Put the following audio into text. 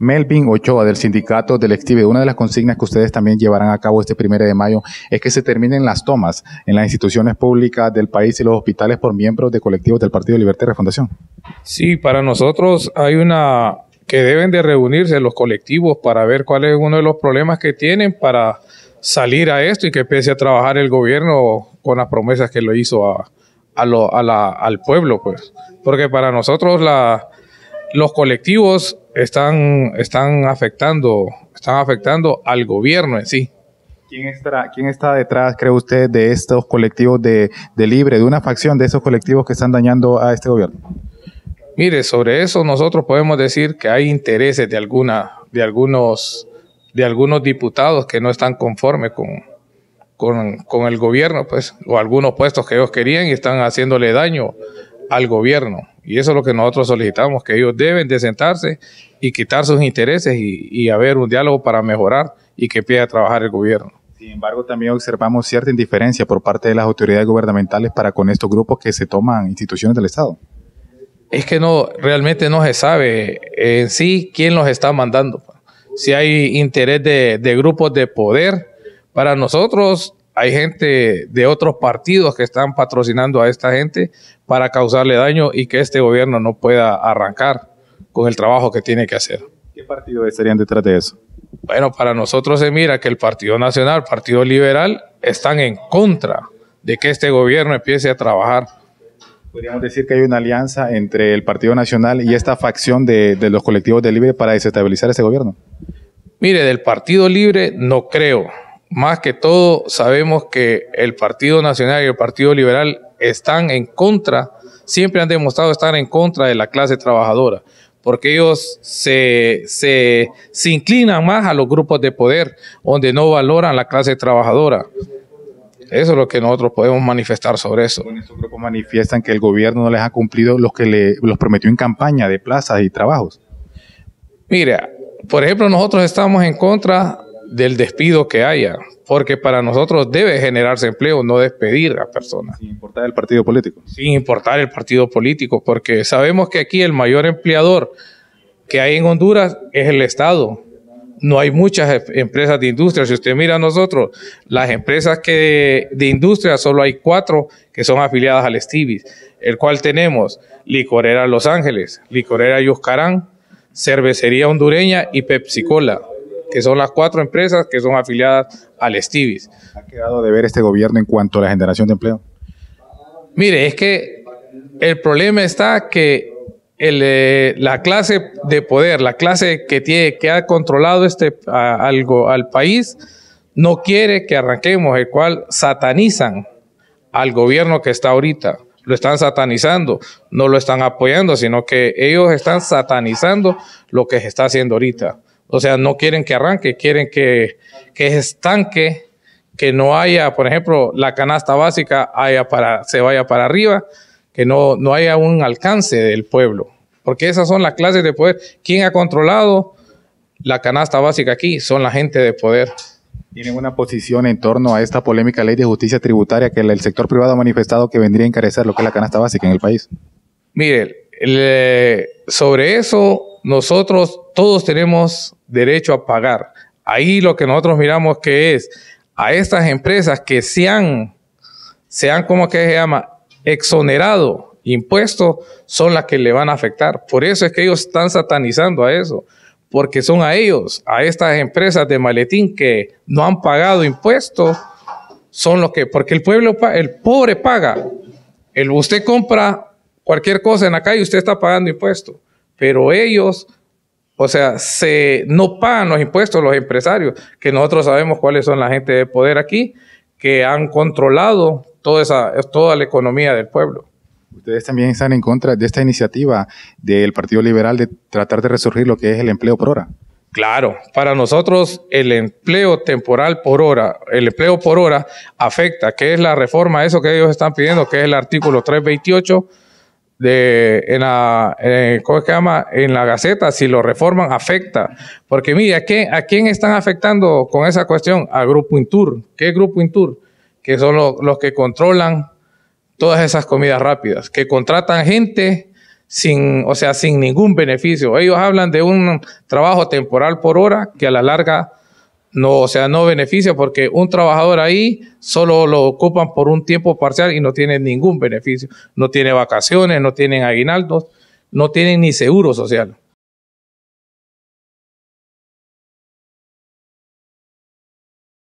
Melvin Ochoa del sindicato del una de las consignas que ustedes también llevarán a cabo este primero de mayo es que se terminen las tomas en las instituciones públicas del país y los hospitales por miembros de colectivos del Partido Libertad y Refundación. Sí, para nosotros hay una que deben de reunirse los colectivos para ver cuál es uno de los problemas que tienen para salir a esto y que empiece a trabajar el gobierno con las promesas que lo hizo a, lo, a la, al pueblo, pues. Porque para nosotros la los colectivos están, están, afectando, están afectando al gobierno en sí. ¿Quién está, está detrás, cree usted, de estos colectivos de, libre, de una facción de esos colectivos que están dañando a este gobierno? Mire, sobre eso nosotros podemos decir que hay intereses de alguna, de algunos, de algunos diputados que no están conformes con, con, con el gobierno, pues, o algunos puestos que ellos querían y están haciéndole daño al gobierno. Y eso es lo que nosotros solicitamos, que ellos deben de sentarse y quitar sus intereses y, haber un diálogo para mejorar y que empiece a trabajar el gobierno. Sin embargo, también observamos cierta indiferencia por parte de las autoridades gubernamentales para con estos grupos que se toman instituciones del Estado. Es que no, realmente no se sabe en sí quién los está mandando. Si hay interés de, de grupos de poder, para nosotros hay gente de otros partidos que están patrocinando a esta gente para causarle daño y que este gobierno no pueda arrancar con el trabajo que tiene que hacer. ¿Qué partidos estarían detrás de eso? Bueno, para nosotros se mira que el Partido Nacional, Partido Liberal, están en contra de que este gobierno empiece a trabajar. Podríamos decir que hay una alianza entre el Partido Nacional y esta facción de, los colectivos de Libre para desestabilizar ese gobierno. Mire, del Partido Libre no creo más que todo sabemos que el Partido Nacional y el Partido Liberal están en contra, siempre han demostrado estar en contra de la clase trabajadora, porque ellos se, se, inclinan más a los grupos de poder, donde no valoran la clase trabajadora. Eso es lo que nosotros podemos manifestar sobre eso. Bueno, estos grupos manifiestan que el gobierno no les ha cumplido lo que les los prometió en campaña de plazas y trabajos. Mira, por ejemplo, nosotros estamos en contra del despido que haya, porque para nosotros debe generarse empleo, no despedir a personas. Sin importar el partido político. Sin importar el partido político, porque sabemos que aquí el mayor empleador que hay en Honduras es el Estado. No hay muchas em, empresas de industria. Si usted mira a nosotros, las empresas que de, industria solo hay cuatro que son afiliadas al STIBIS, el cual tenemos Licorera Los Ángeles, Licorera Yuscarán, Cervecería Hondureña y Pepsi Cola que son las cuatro empresas que son afiliadas al Stivis. ¿Ha quedado de ver este gobierno en cuanto a la generación de empleo? Mire, es que el problema está que eh, la clase de poder, la clase que, tiene, que ha controlado este, algo, al país, no quiere que arranquemos, el cual satanizan al gobierno que está ahorita. Lo están satanizando, no lo están apoyando, sino que ellos están satanizando lo que se está haciendo ahorita. O sea, no quieren que arranque, quieren que, que estanque, que no haya, por ejemplo, la canasta básica haya para, se vaya para arriba, que no, no haya un alcance del pueblo. Porque esas son las clases de poder. ¿Quién ha controlado la canasta básica aquí? Son la gente de poder. ¿Tienen una posición en torno a esta polémica ley de justicia tributaria que el sector privado ha manifestado que vendría a encarecer lo que es la canasta básica en el país? Mire, sobre eso nosotros todos tenemos derecho a pagar. Ahí lo que nosotros miramos que es a estas empresas que sean han, como que se llama, exonerado impuestos, son las que le van a afectar. Por eso es que ellos están satanizando a eso, porque son a ellos, a estas empresas de maletín que no han pagado impuestos, son los que, porque el pueblo, el pobre paga. El, usted compra cualquier cosa en la calle, usted está pagando impuestos pero ellos, o sea, se, no pagan los impuestos los empresarios, que nosotros sabemos cuáles son la gente de poder aquí, que han controlado toda, esa, toda la economía del pueblo. Ustedes también están en contra de esta iniciativa del Partido Liberal de tratar de resurgir lo que es el empleo por hora. Claro, para nosotros el empleo temporal por hora, el empleo por hora afecta, que es la reforma, eso que ellos están pidiendo, que es el artículo 328 de, en la, eh, ¿cómo se llama? En la Gaceta, si lo reforman, afecta. Porque mire, ¿a quién, ¿a quién están afectando con esa cuestión? a Grupo Intur. ¿Qué es Grupo Intur? Que son los que controlan todas esas comidas rápidas, que contratan gente sin, o sea, sin ningún beneficio. Ellos hablan de un trabajo temporal por hora que a la larga no, o sea, no beneficia porque un trabajador ahí solo lo ocupan por un tiempo parcial y no tiene ningún beneficio. No tiene vacaciones, no tienen aguinaldos, no tienen ni seguro social.